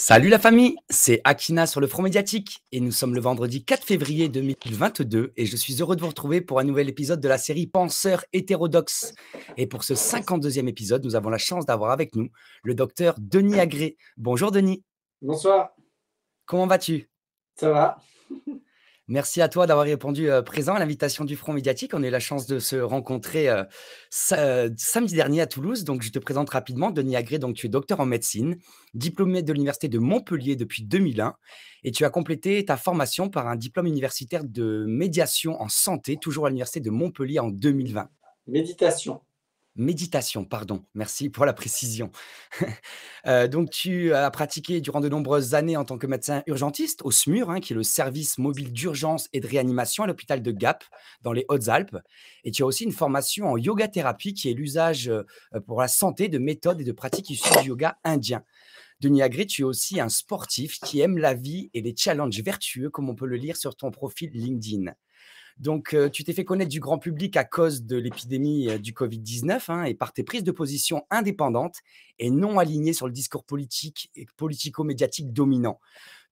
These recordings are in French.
Salut la famille, c'est Akina sur le Front Médiatique et nous sommes le vendredi 4 février 2022 et je suis heureux de vous retrouver pour un nouvel épisode de la série Penseurs hétérodoxes. Et pour ce 52e épisode, nous avons la chance d'avoir avec nous le docteur Denis Agré. Bonjour Denis. Bonsoir. Comment vas-tu Ça va. Merci à toi d'avoir répondu euh, présent à l'invitation du Front médiatique. On a eu la chance de se rencontrer euh, euh, samedi dernier à Toulouse. Donc, je te présente rapidement Denis Agré. Donc, tu es docteur en médecine, diplômé de l'université de Montpellier depuis 2001, et tu as complété ta formation par un diplôme universitaire de médiation en santé, toujours à l'université de Montpellier en 2020. Méditation méditation, pardon. Merci pour la précision. Euh, donc, tu as pratiqué durant de nombreuses années en tant que médecin urgentiste au SMUR, hein, qui est le service mobile d'urgence et de réanimation à l'hôpital de Gap, dans les Hautes-Alpes. Et tu as aussi une formation en yoga thérapie, qui est l'usage euh, pour la santé de méthodes et de pratiques issues du yoga indien. Denis Agri, tu es aussi un sportif qui aime la vie et les challenges vertueux, comme on peut le lire sur ton profil LinkedIn. Donc, euh, tu t'es fait connaître du grand public à cause de l'épidémie euh, du Covid-19 hein, et par tes prises de position indépendantes et non alignées sur le discours politique et politico-médiatique dominant.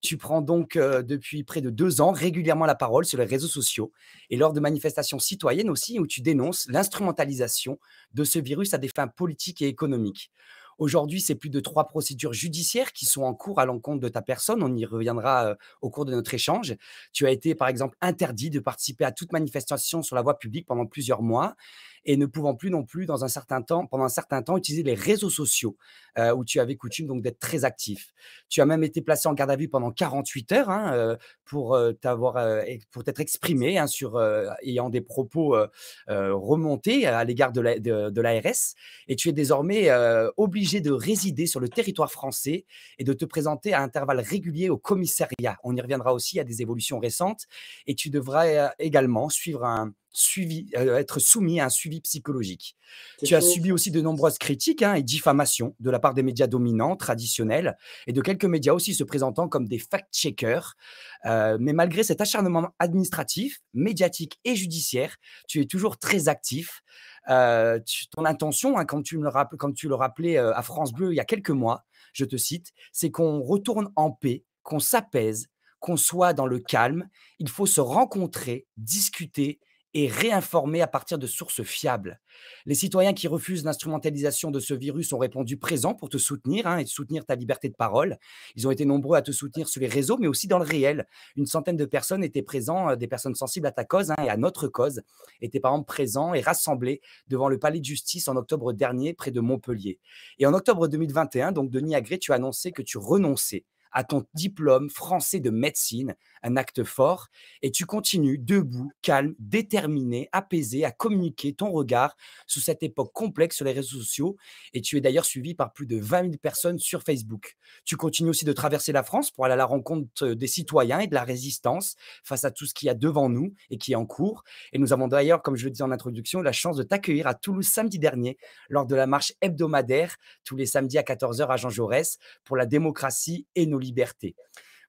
Tu prends donc euh, depuis près de deux ans régulièrement la parole sur les réseaux sociaux et lors de manifestations citoyennes aussi où tu dénonces l'instrumentalisation de ce virus à des fins politiques et économiques. Aujourd'hui, c'est plus de trois procédures judiciaires qui sont en cours à l'encontre de ta personne. On y reviendra au cours de notre échange. Tu as été, par exemple, interdit de participer à toute manifestation sur la voie publique pendant plusieurs mois et ne pouvant plus non plus, dans un certain temps, pendant un certain temps, utiliser les réseaux sociaux euh, où tu avais coutume donc d'être très actif. Tu as même été placé en garde à vue pendant 48 heures hein, euh, pour euh, t'avoir pour t'être exprimé hein, sur ayant des propos remontés à l'égard de l'ARS de, de et tu es désormais obligé de résider sur le territoire français et de te présenter à intervalles réguliers au commissariat. On y reviendra aussi à des évolutions récentes et tu devras également suivre un suivi, euh, être soumis à un suivi psychologique. Tu as subi aussi de nombreuses critiques hein, et diffamations de la part des médias dominants, traditionnels, et de quelques médias aussi se présentant comme des fact-checkers. Euh, mais malgré cet acharnement administratif, médiatique et judiciaire, tu es toujours très actif. Euh, ton intention, comme hein, quand tu me le quand tu le rappelais à France Bleu il y a quelques mois, je te cite, c'est qu'on retourne en paix, qu'on s'apaise, qu'on soit dans le calme. Il faut se rencontrer, discuter et réinformer à partir de sources fiables. Les citoyens qui refusent l'instrumentalisation de ce virus ont répondu présent pour te soutenir hein, et soutenir ta liberté de parole. Ils ont été nombreux à te soutenir sur les réseaux, mais aussi dans le réel. Une centaine de personnes étaient présentes, euh, des personnes sensibles à ta cause hein, et à notre cause, étaient par exemple présents et rassemblés devant le palais de justice en octobre dernier près de Montpellier. Et en octobre 2021, donc Denis Agré, tu as annoncé que tu renonçais à ton diplôme français de médecine, un acte fort, et tu continues debout, calme, déterminé, apaisé à communiquer ton regard sous cette époque complexe sur les réseaux sociaux, et tu es d'ailleurs suivi par plus de 20 000 personnes sur Facebook. Tu continues aussi de traverser la France pour aller à la rencontre euh, des citoyens et de la résistance face à tout ce qu'il y a devant nous et qui est en cours, et nous avons d'ailleurs, comme je le disais en introduction, la chance de t'accueillir à Toulouse samedi dernier lors de la marche hebdomadaire tous les samedis à 14h à Jean Jaurès pour la démocratie et nos libertés liberté.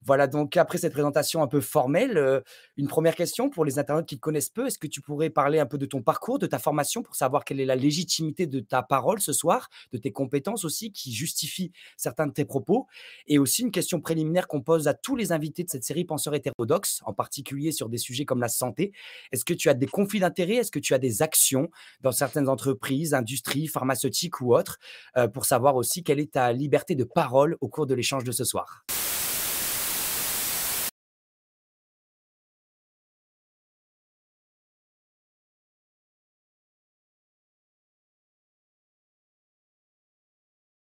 Voilà, donc après cette présentation un peu formelle, euh, une première question pour les internautes qui te connaissent peu. Est-ce que tu pourrais parler un peu de ton parcours, de ta formation pour savoir quelle est la légitimité de ta parole ce soir, de tes compétences aussi qui justifient certains de tes propos Et aussi une question préliminaire qu'on pose à tous les invités de cette série Penseurs hétérodoxes, en particulier sur des sujets comme la santé. Est-ce que tu as des conflits d'intérêts Est-ce que tu as des actions dans certaines entreprises, industries, pharmaceutiques ou autres euh, pour savoir aussi quelle est ta liberté de parole au cours de l'échange de ce soir